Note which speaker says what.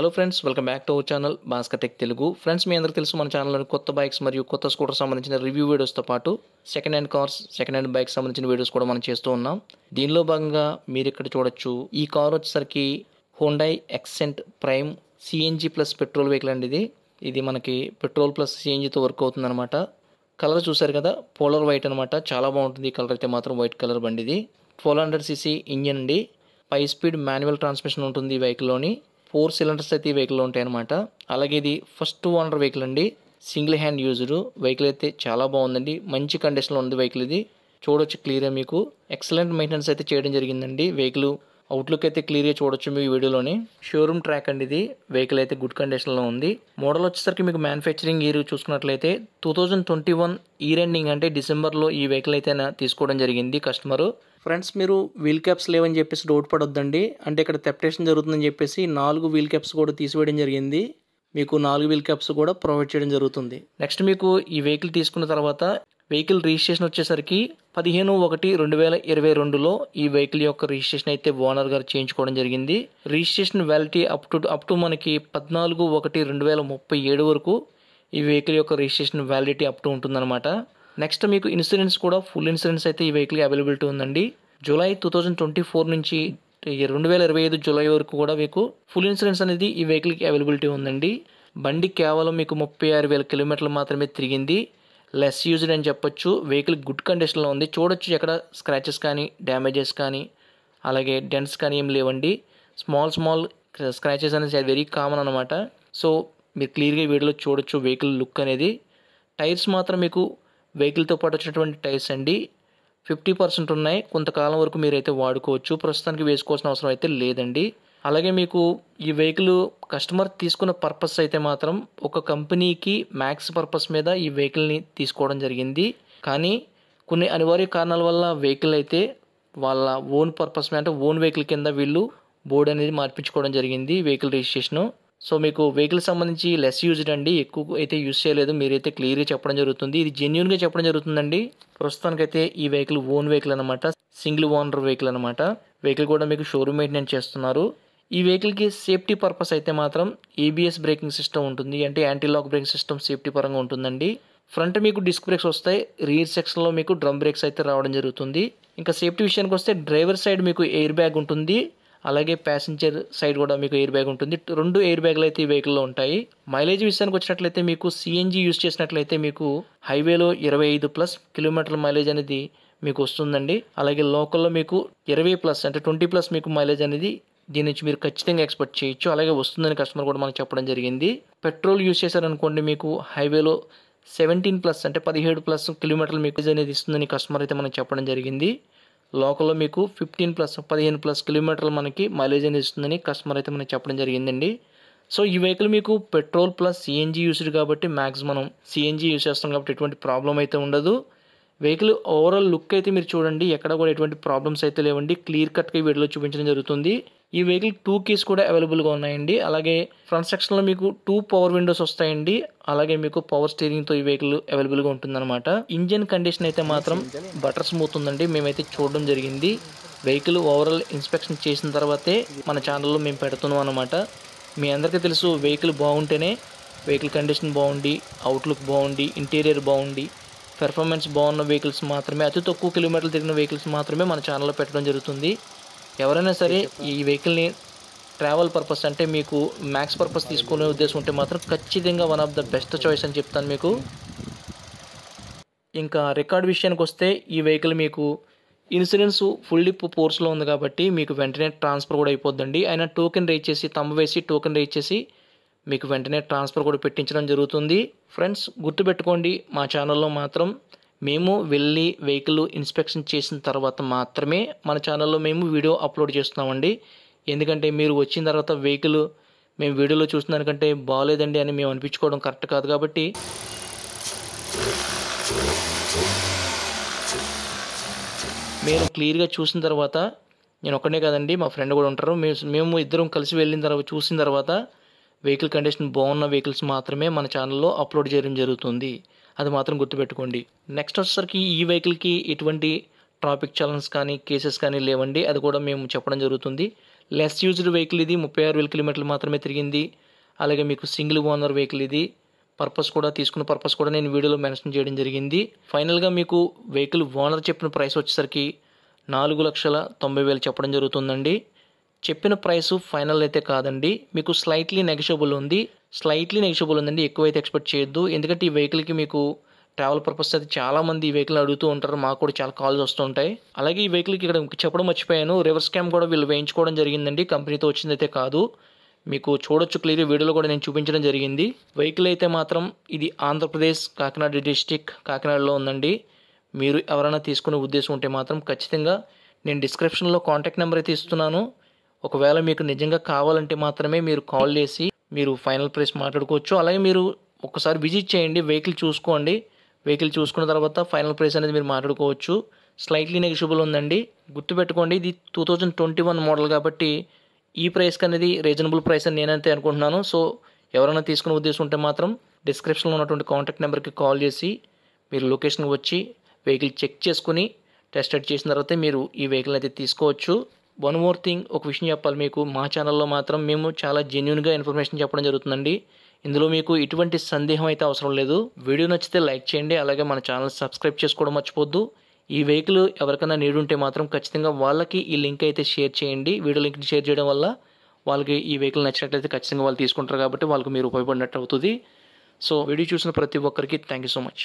Speaker 1: hello friends welcome back to our channel Bhaskar tech Telugu friends మీ అందరికీ తెలుసు మన ఛానల్లోని కొత్త బైక్స్ మరియు కొత్త స్కూటర్ సంబంధించిన రివ్యూ వీడియోస్తో పాటు second hand cars second hand bike సంబంధించిన వీడియోస్ కూడా మనం చేస్తూ ఉన్నాం దీనిలో భాగంగా మీరు ఇక్కడ చూడొచ్చు ఈ కార్ వచ్చేసరికి Hyundai Xcent prime CNG plus petrol vehicle అండి ఇది ఇది మనకి పెట్రోల్ ప్లస్ సిఎన్జితో వర్క్ అవుతుంది అనమాట కలర్ చూసారు కదా పోలర్ వైట్ అనమాట చాలా బాగుంటుంది కలర్ అయితే మాత్రం వైట్ కలర్ బండిది ట్వెల్వ్ హండ్రెడ్ సిసి ఇంజిన్ అండి ఫైవ్ స్పీడ్ మాన్యువల్ ట్రాన్స్మిషన్ ఉంటుంది ఈ బైక్లోని ఫోర్ సిలిండర్స్ అయితే ఈ వెహికల్లో ఉంటాయన్నమాట అలాగే ఇది ఫస్ట్ ఓనర్ వెహికల్ అండి సింగిల్ హ్యాండ్ యూజ్డ్ వెహికల్ అయితే చాలా బాగుందండి మంచి కండిషన్లో ఉంది వెహికల్ ఇది చూడొచ్చు క్లియర్గా మీకు ఎక్సలెంట్ మెయింటెనెన్స్ అయితే చేయడం జరిగిందండి వెహికల్ అవుట్లుక్ అయితే క్లియర్గా చూడొచ్చు మీ వీడియోలోని షోరూమ్ ట్రాక్ అండి ఇది వెహికల్ అయితే గుడ్ కండిషన్లో ఉంది మోడల్ వచ్చేసరికి మీకు మ్యానుఫ్యాక్చరింగ్ ఇయర్ చూసుకున్నట్లయితే two thousand twenty one year ending అంటే డిసెంబర్లో ఈ వెహికల్ అయితే తీసుకోవడం జరిగింది కస్టమరు ఫ్రెండ్స్ మీరు వీల్ క్యాప్స్ లేవని చెప్పేసి డౌట్ పడొద్దండి అంటే ఇక్కడ తెప్టేషన్ జరుగుతుందని చెప్పేసి నాలుగు వీల్ క్యాప్స్ కూడా తీసివేయడం జరిగింది మీకు నాలుగు వీల్ క్యాప్స్ కూడా ప్రొవైడ్ చేయడం జరుగుతుంది నెక్స్ట్ మీకు ఈ వెహికల్ తీసుకున్న తర్వాత వెహికల్ రిజిస్ట్రేషన్ వచ్చేసరికి పదిహేను ఒకటి రెండు వేల ఇరవై రెండులో ఈ వెహికల్ యొక్క రిజిస్ట్రేషన్ అయితే ఓనర్ గారు చేయించుకోవడం జరిగింది registration validity up to up to మనకి పద్నాలుగు ఒకటి రెండు వేల ముప్పై ఏడు వరకు ఈ వెహికల్ యొక్క రిజిస్ట్రేషన్ వ్యాలిడిటీ అప్ టు ఉంటుందన్నమాట నెక్స్ట్ మీకు ఇన్సూరెన్స్ కూడా ఫుల్ ఇన్సూరెన్స్ అయితే ఈ వెహికల్ అవైలబిలిటీ ఉందండి July two thousand twenty four నుంచి రెండు వేల ఇరవై ఐదు జూలై వరకు కూడా మీకు ఫుల్ ఇన్సూరెన్స్ అనేది ఈ వెహికల్కి అవైలబిలిటీ ఉందండి బండి కేవలం మీకు ముప్పై ఆరు వేల కిలోమీటర్లు మాత్రమే తిరిగింది లెస్ యూజ్డ్ అని చెప్పొచ్చు వెహికల్ గుడ్ కండిషన్లో ఉంది చూడొచ్చు ఎక్కడ స్క్రాచెస్ కానీ డ్యామేజెస్ కానీ అలాగే డెంట్స్ కానీ ఏం లేవండి స్మాల్ స్మాల్ స్క్రాచెస్ అనేది వెరీ కామన్ అనమాట సో మీరు క్లియర్గా వీడియోలో చూడొచ్చు వెహికల్ లుక్ అనేది టైర్స్ మాత్రం మీకు వెహికల్తో పాటు వచ్చినటువంటి టైర్స్ అండి ఫిఫ్టీ పర్సెంట్ ఉన్నాయి కొంతకాలం వరకు మీరైతే వాడుకోవచ్చు ప్రస్తుతానికి వేసుకోవాల్సిన అవసరం అయితే లేదండి అలాగే మీకు ఈ వెహికల్ కస్టమర్ తీసుకున్న పర్పస్ అయితే మాత్రం ఒక కంపెనీకి మ్యాక్స్ పర్పస్ మీద ఈ వెహికల్ని తీసుకోవడం జరిగింది కానీ కొన్ని అనివార్య కారణాల వల్ల వెహికల్ అయితే వాళ్ళ ఓన్ పర్పస్ మీద అంటే ఓన్ వెహికల్ కింద వీళ్ళు బోర్డు అనేది మార్పించుకోవడం జరిగింది వెహికల్ రిజిస్ట్రేషను సో మీకు వెహికల్ సంబంధించి లెస్ యూజ్డ్ అండి ఎక్కువ అయితే యూజ్ చేయలేదు మీరైతే క్లియర్గా చెప్పడం జరుగుతుంది ఇది జెన్యున్గా చెప్పడం జరుగుతుందండి ప్రస్తుతానికైతే ఈ వెహికల్ ఓన్ వెహికల్ అనమాట సింగిల్ ఓనర్ వెహికల్ అనమాట వెహికల్ కూడా మీకు షోరూమ్ మెయింటెనెన్స్ చేస్తున్నారు ఈ వెహికల్కి సేఫ్టీ పర్పస్ అయితే మాత్రం ఏబిఎస్ బ్రేకింగ్ సిస్టమ్ ఉంటుంది అంటే anti lock braking system safety పరంగా ఉంటుందండి ఫ్రంట్ మీకు డిస్క్ బ్రేక్స్ వస్తాయి రియర్ సెక్షన్లో మీకు డ్రమ్ బ్రేక్స్ అయితే రావడం జరుగుతుంది ఇంకా సేఫ్టీ విషయానికి వస్తే డ్రైవర్ సైడ్ మీకు ఎయిర్ బ్యాగ్ ఉంటుంది అలాగే ప్యాసింజర్ సైడ్ కూడా మీకు ఎయిర్ బ్యాగ్ ఉంటుంది రెండు ఎయిర్ బ్యాగ్లు అయితే ఈ వెహికల్లో ఉంటాయి మైలేజ్ విషయానికి వచ్చినట్లయితే మీకు సిఎన్జి యూస్ చేసినట్లయితే మీకు హైవేలో ఇరవై ఐదు ప్లస్ కిలోమీటర్ల మైలేజ్ అనేది మీకు వస్తుందండి అలాగే లోకల్లో మీకు ఇరవై ప్లస్ అంటే ట్వంటీ ప్లస్ మీకు మైలేజ్ అనేది దీని నుంచి మీరు ఖచ్చితంగా ఎక్స్పెక్ట్ చేయొచ్చు అలాగే వస్తుందని కస్టమర్ కూడా మనకు చెప్పడం జరిగింది పెట్రోల్ యూస్ చేశారనుకోండి మీకు హైవేలో సెవెంటీన్ ప్లస్ అంటే పదిహేడు ప్లస్ కిలోమీటర్ల మీకు అనేది ఇస్తుందని కస్టమర్ అయితే మనకు చెప్పడం జరిగింది లోకల్లో మీకు ఫిఫ్టీన్ ప్లస్ పదిహేను ప్లస్ కిలోమీటర్లు మనకి మైలేజ్ అనేది ఇస్తుందని కస్టమర్ అయితే మనకి చెప్పడం జరిగిందండి సో ఈ వెహికల్ మీకు పెట్రోల్ ప్లస్ సిఎన్జి యూస్డ్ కాబట్టి మ్యాక్సిమం సిఎన్జి యూస్ చేస్తాం కాబట్టి ఎటువంటి ప్రాబ్లం అయితే ఉండదు వెహికల్ ఓవరాల్ లుక్ అయితే మీరు చూడండి ఎక్కడ కూడా ఎటువంటి ప్రాబ్లమ్స్ అయితే లేవండి క్లియర్ కట్గా వీడియోలో చూపించడం జరుగుతుంది ఈ వెహికల్ టూ కీస్ కూడా అవైలబుల్గా ఉన్నాయండి అలాగే ఫ్రంట్ సెక్షన్లో మీకు టూ పవర్ విండోస్ వస్తాయండి అలాగే మీకు పవర్ స్టీరింగ్తో ఈ వెహికల్ అవైలబుల్గా ఉంటుందన్నమాట ఇంజిన్ కండిషన్ అయితే మాత్రం బటర్ స్మూత్ ఉందండి మేమైతే చూడడం జరిగింది వెహికల్ ఓవరాల్ ఇన్స్పెక్షన్ చేసిన తర్వాతే మన ఛానల్లో మేము పెడుతున్నాం అనమాట మీ అందరికీ తెలుసు వెహికల్ బాగుంటేనే వెహికల్ కండిషన్ బాగుండి అవుట్లుక్ బాగుండి ఇంటీరియర్ బాగుండి పెర్ఫార్మెన్స్ బాగున్న వెహికల్స్ మాత్రమే అతి తక్కువ కిలోమీటర్లు తిరిగిన వెహికల్స్ మాత్రమే మన ఛానల్లో పెట్టడం జరుగుతుంది ఎవరైనా సరే ఈ వెహికల్ని ట్రావెల్ పర్పస్ అంటే మీకు మ్యాక్స్ పర్పస్ తీసుకునే ఉద్దేశం ఉంటే మాత్రం ఖచ్చితంగా one of the best choice అని చెప్తాను మీకు ఇంకా రికార్డ్ విషయానికి వస్తే ఈ వెహికల్ మీకు ఇన్సూరెన్స్ ఫుల్ డిప్ పోర్స్లో ఉంది కాబట్టి మీకు వెంటనే ట్రాన్స్ఫర్ కూడా అయిపోద్దండి ఆయన టోకెన్ రేజ్ చేసి తమ్మ వేసి టోకెన్ రేజ్ చేసి మీకు వెంటనే ట్రాన్స్ఫర్ కూడా పెట్టించడం జరుగుతుంది ఫ్రెండ్స్ గుర్తుపెట్టుకోండి మా ఛానల్లో మాత్రం మేము వెళ్ళి వెహికల్ ఇన్స్పెక్షన్ చేసిన తర్వాత మాత్రమే మన ఛానల్లో మేము వీడియో అప్లోడ్ చేస్తున్నామండి ఎందుకంటే మీరు వచ్చిన తర్వాత వెహికల్ మేము వీడియోలో చూసిన దానికంటే బాగాలేదండి అని మేము అనిపించుకోవడం కరెక్ట్ కాదు కాబట్టి మేము క్లియర్గా చూసిన తర్వాత నేను ఒక్కడే కదండి మా ఫ్రెండ్ కూడా ఉంటారు మేము మేము ఇద్దరం కలిసి వెళ్ళిన తర్వాత చూసిన తర్వాత వెహికల్ కండిషన్ బాగున్న వెహికల్స్ మాత్రమే మన ఛానల్లో అప్లోడ్ చేయడం జరుగుతుంది అది మాత్రం గుర్తుపెట్టుకోండి నెక్స్ట్ వచ్చేసరికి ఈ వెహికల్కి ఎటువంటి ట్రాఫిక్ ఛాలెన్స్ కానీ కేసెస్ కానీ లేవండి అది కూడా మేము చెప్పడం జరుగుతుంది లెస్ యూజ్డ్ వెహికల్ ఇది ముప్పై ఆరు వేల కిలోమీటర్లు మాత్రమే తిరిగింది అలాగే మీకు సింగిల్ ఓనర్ వెహికల్ ఇది పర్పస్ కూడా తీసుకున్న పర్పస్ కూడా నేను వీడియోలో మెన్షన్ చేయడం జరిగింది ఫైనల్గా మీకు వెహికల్ ఓనర్ చెప్పిన ప్రైస్ వచ్చేసరికి నాలుగు లక్షల తొంభై వేలు చెప్పడం జరుగుతుందండి చెప్పిన ప్రైస్ ఫైనల్ అయితే కాదండి మీకు స్లైట్లీ నెగషియబుల్ ఉంది స్లైట్లీ నెగషియబుల్ ఉందండి ఎక్కువైతే ఎక్స్పెక్ట్ చేయొద్దు ఎందుకంటే ఈ వెహికల్కి మీకు ట్రావెల్ పర్పస్ అయితే చాలా మంది ఈ వెహికల్ అడుగుతూ ఉంటారు మాకు కూడా చాలా కాల్స్ వస్తుంటాయి అలాగే ఈ వెహికల్కి ఇక్కడ చెప్పడం మర్చిపోయాను రివర్స్ క్యామ్ కూడా వీళ్ళు వేయించుకోవడం జరిగిందండి కంపెనీతో వచ్చిందైతే కాదు మీకు చూడొచ్చు క్లియర్ వీడియోలో కూడా నేను చూపించడం జరిగింది వెహికల్ అయితే మాత్రం ఇది ఆంధ్రప్రదేశ్ కాకినాడ డిస్టిక్ కాకినాడలో ఉందండి మీరు ఎవరైనా తీసుకునే ఉద్దేశం ఉంటే మాత్రం ఖచ్చితంగా నేను డిస్క్రిప్షన్లో కాంటాక్ట్ నెంబర్ అయితే ఇస్తున్నాను ఒకవేళ మీకు నిజంగా కావాలంటే మాత్రమే మీరు కాల్ చేసి మీరు ఫైనల్ ప్రైస్ మాట్లాడుకోవచ్చు అలాగే మీరు ఒకసారి విజిట్ చేయండి వెహికల్ చూసుకోండి వెహికల్ చూసుకున్న తర్వాత ఫైనల్ ప్రైస్ అనేది మీరు మాట్లాడుకోవచ్చు స్లైట్లీ నెగిషియబుల్ ఉందండి గుర్తుపెట్టుకోండి ఇది two thousand twenty one model కాబట్టి ఈ ప్రైస్కి అనేది రీజనబుల్ ప్రైస్ అని నేనైతే అనుకుంటున్నాను సో ఎవరైనా తీసుకునే ఉద్దేశం ఉంటే మాత్రం డిస్క్రిప్షన్లో ఉన్నటువంటి కాంటాక్ట్ నెంబర్కి కాల్ చేసి మీరు లొకేషన్కి వచ్చి వెహికల్ చెక్ చేసుకుని టెస్ట్ చేసిన తర్వాత మీరు ఈ వెహికల్ అయితే తీసుకోవచ్చు వన్ మోర్ థింగ్ ఒక విషయం చెప్పాలి మీకు మా ఛానల్లో మాత్రం మేము చాలా జెన్యున్గా ఇన్ఫర్మేషన్ చెప్పడం జరుగుతుందండి ఇందులో మీకు ఎటువంటి సందేహం అయితే అవసరం లేదు వీడియో నచ్చితే లైక్ చేయండి అలాగే మన ఛానల్ సబ్స్క్రైబ్ చేసుకోవడం మర్చిపోద్దు ఈ వెహికల్ ఎవరికైనా నీడుంటే మాత్రం ఖచ్చితంగా వాళ్ళకి ఈ లింక్ అయితే షేర్ చేయండి వీడియో లింక్ని షేర్ చేయడం వల్ల వాళ్ళకి ఈ వెహికల్ నచ్చినట్లయితే ఖచ్చితంగా వాళ్ళు తీసుకుంటారు కాబట్టి వాళ్ళకి మీరు ఉపయోగపడినట్టు అవుతుంది సో వీడియో చూసిన ప్రతి ఒక్కరికి థ్యాంక్ యూ సో మచ్